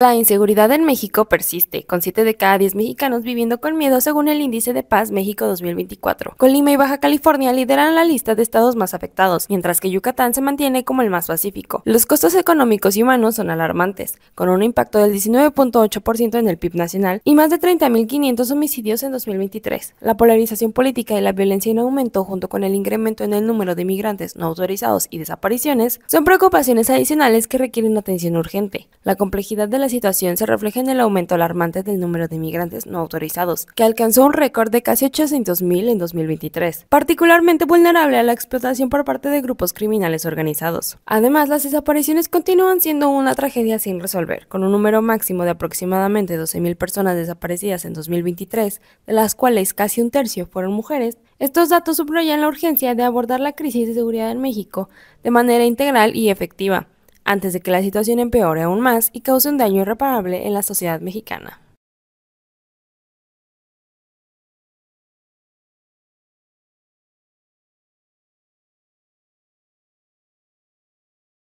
La inseguridad en México persiste, con 7 de cada 10 mexicanos viviendo con miedo según el índice de paz México 2024. Colima y Baja California lideran la lista de estados más afectados, mientras que Yucatán se mantiene como el más pacífico. Los costos económicos y humanos son alarmantes, con un impacto del 19.8% en el PIB nacional y más de 30.500 homicidios en 2023. La polarización política y la violencia en aumento, junto con el incremento en el número de migrantes no autorizados y desapariciones, son preocupaciones adicionales que requieren atención urgente. La complejidad de la situación se refleja en el aumento alarmante del número de migrantes no autorizados, que alcanzó un récord de casi 800.000 en 2023, particularmente vulnerable a la explotación por parte de grupos criminales organizados. Además, las desapariciones continúan siendo una tragedia sin resolver, con un número máximo de aproximadamente 12.000 personas desaparecidas en 2023, de las cuales casi un tercio fueron mujeres, estos datos subrayan la urgencia de abordar la crisis de seguridad en México de manera integral y efectiva antes de que la situación empeore aún más y cause un daño irreparable en la sociedad mexicana.